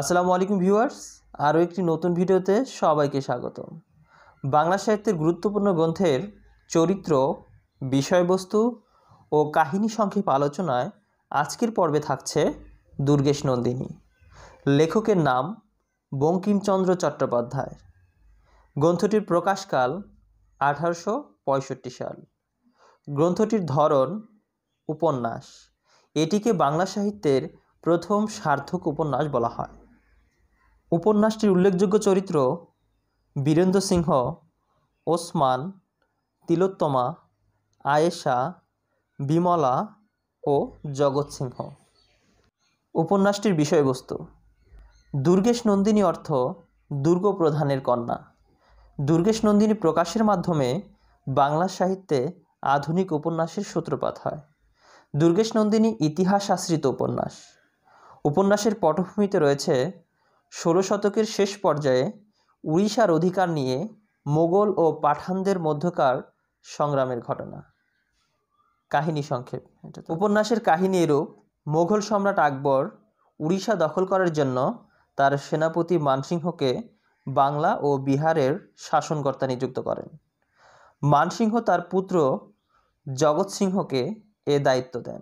আসসালামু আলাইকুম ভিউয়ার্স আরও একটি নতুন ভিডিওতে সবাইকে স্বাগত বাংলা সাহিত্যের গুরুত্বপূর্ণ গ্রন্থের চরিত্র বিষয়বস্তু ও কাহিনী সংক্ষেপ আলোচনায় আজকের পর্বে থাকছে দুর্গেশ নন্দিনী লেখকের নাম বঙ্কিমচন্দ্র চট্টোপাধ্যায় গ্রন্থটির প্রকাশকাল আঠারোশো সাল গ্রন্থটির ধরন উপন্যাস এটিকে বাংলা সাহিত্যের প্রথম সার্থক উপন্যাস বলা হয় উপন্যাসটির উল্লেখযোগ্য চরিত্র বীরেন্দ্র সিংহ ওসমান তিলোত্তমা আয়েশা বিমলা ও জগৎ সিংহ উপন্যাসটির বিষয়বস্তু দুর্গেশ নন্দিনী অর্থ দুর্গ প্রধানের কন্যা দুর্গেশ নন্দিনী প্রকাশের মাধ্যমে বাংলা সাহিত্যে আধুনিক উপন্যাসের সূত্রপাত হয় দুর্গেশ নন্দিনী ইতিহাস আশ্রিত উপন্যাস উপন্যাসের পটভূমিতে রয়েছে ষোলো শতকের শেষ পর্যায়ে উড়িষ্যার অধিকার নিয়ে মোগল ও পাঠানদের মধ্যকার সংগ্রামের ঘটনা কাহিনী সংক্ষেপ উপন্যাসের কাহিনী এরূপ মোঘল সম্রাট আকবর উড়িষ্যা দখল করার জন্য তার সেনাপতি মানসিংহকে বাংলা ও বিহারের শাসনকর্তা নিযুক্ত করেন মানসিংহ তার পুত্র জগৎ সিংহকে এ দায়িত্ব দেন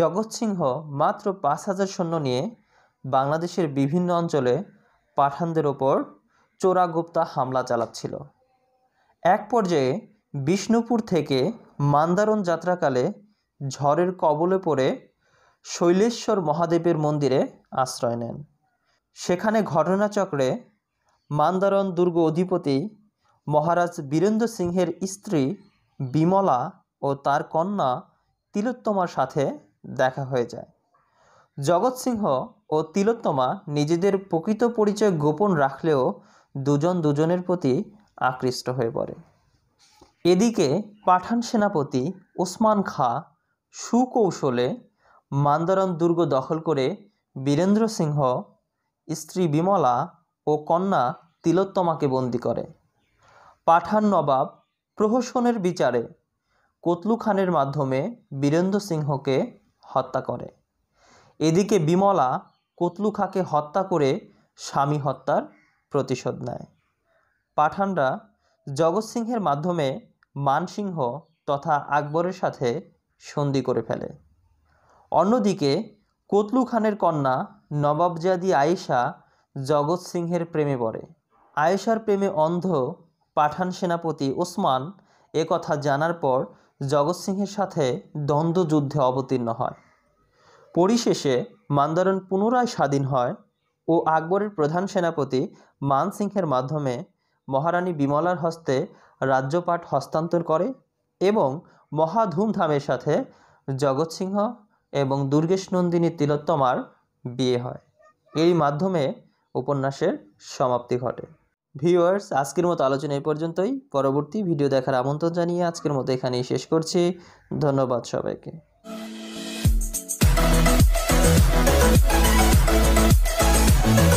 জগৎ সিংহ মাত্র পাঁচ হাজার সৈন্য নিয়ে বাংলাদেশের বিভিন্ন অঞ্চলে পাঠানদের ওপর চোরাগুপ্তা হামলা চালাচ্ছিল এক পর্যায়ে বিষ্ণুপুর থেকে মান্দারণ যাত্রাকালে ঝড়ের কবলে পড়ে শৈলেশ্বর মহাদেবের মন্দিরে আশ্রয় নেন সেখানে ঘটনাচক্রে মান্দারণ দুর্গ অধিপতি মহারাজ বীরেন্দ্র সিংহের স্ত্রী বিমলা ও তার কন্যা তিলোত্তমার সাথে দেখা হয়ে যায় জগৎ সিংহ ও তিলোত্তমা নিজেদের প্রকৃত পরিচয় গোপন রাখলেও দুজন দুজনের প্রতি আকৃষ্ট হয়ে পড়ে এদিকে পাঠান সেনাপতি ওসমান খা সুকৌশলে মান্দারন দুর্গ দখল করে বীরেন্দ্র সিংহ স্ত্রী বিমলা ও কন্যা তিলোত্তমাকে বন্দি করে পাঠান নবাব প্রহসনের বিচারে কতলু খানের মাধ্যমে বীরেন্দ্র সিংহকে হত্যা করে এদিকে বিমলা কতলু খাকে হত্যা করে স্বামী হত্যার প্রতিশোধ নেয় পাঠানরা জগৎ সিংহের মাধ্যমে মানসিংহ তথা আকবরের সাথে সন্ধি করে ফেলে অন্যদিকে কতলু খানের কন্যা নবাবজাদি আয়েশা জগৎ সিংহের প্রেমে পড়ে আয়েশার প্রেমে অন্ধ পাঠান সেনাপতি ওসমান একথা জানার পর জগৎ সিংহের সাথে দ্বন্দ্বযুদ্ধে অবতীর্ণ হয় পরিশেষে মান্দারণ পুনরায় স্বাধীন হয় ও আকবরের প্রধান সেনাপতি মান সিংহের মাধ্যমে মহারানী বিমলার হস্তে রাজ্যপাট হস্তান্তর করে এবং মহা ধুমধামের সাথে জগৎ সিংহ এবং দুর্গেশ নন্দিনী তিলোত্তমার বিয়ে হয় এই মাধ্যমে উপন্যাসের সমাপ্তি ঘটে ভিউয়ার্স আজকের মতো আলোচনা এই পর্যন্তই পরবর্তী ভিডিও দেখার আমন্ত্রণ জানিয়ে আজকের মতো এখানেই শেষ করছি ধন্যবাদ সবাইকে Thank you.